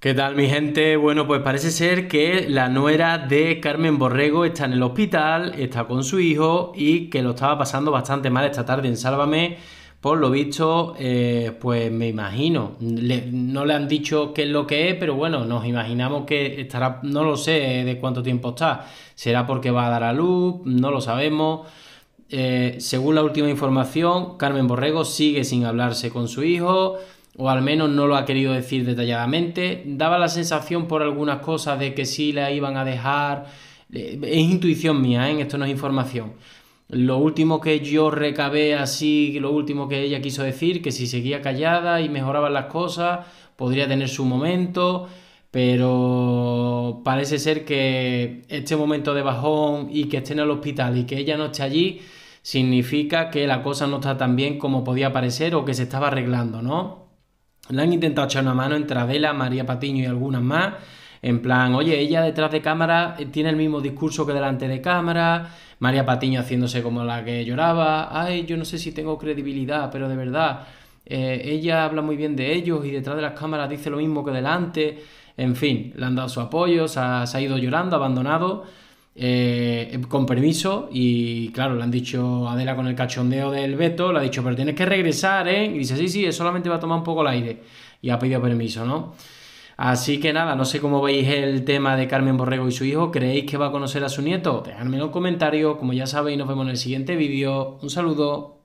¿Qué tal mi gente? Bueno, pues parece ser que la nuera de Carmen Borrego está en el hospital, está con su hijo y que lo estaba pasando bastante mal esta tarde en Sálvame. Por lo visto, eh, pues me imagino, no le han dicho qué es lo que es, pero bueno, nos imaginamos que estará, no lo sé eh, de cuánto tiempo está. ¿Será porque va a dar a luz? No lo sabemos. Eh, según la última información, Carmen Borrego sigue sin hablarse con su hijo o al menos no lo ha querido decir detalladamente. Daba la sensación por algunas cosas de que sí la iban a dejar. Eh, es intuición mía, ¿eh? esto no es información. Lo último que yo recabé así, lo último que ella quiso decir, que si seguía callada y mejoraban las cosas, podría tener su momento, pero parece ser que este momento de bajón y que esté en el hospital y que ella no esté allí, significa que la cosa no está tan bien como podía parecer o que se estaba arreglando, ¿no? Le han intentado echar una mano entre Adela, María Patiño y algunas más. En plan, oye, ella detrás de cámara eh, tiene el mismo discurso que delante de cámara. María Patiño haciéndose como la que lloraba. Ay, yo no sé si tengo credibilidad, pero de verdad, eh, ella habla muy bien de ellos y detrás de las cámaras dice lo mismo que delante. En fin, le han dado su apoyo, se ha ido llorando, abandonado. Eh, con permiso y claro, le han dicho Adela con el cachondeo del veto le ha dicho, pero tienes que regresar, ¿eh? Y dice, sí, sí, solamente va a tomar un poco el aire y ha pedido permiso, ¿no? Así que nada, no sé cómo veis el tema de Carmen Borrego y su hijo. ¿Creéis que va a conocer a su nieto? Dejadme en los comentarios. Como ya sabéis, nos vemos en el siguiente vídeo. Un saludo.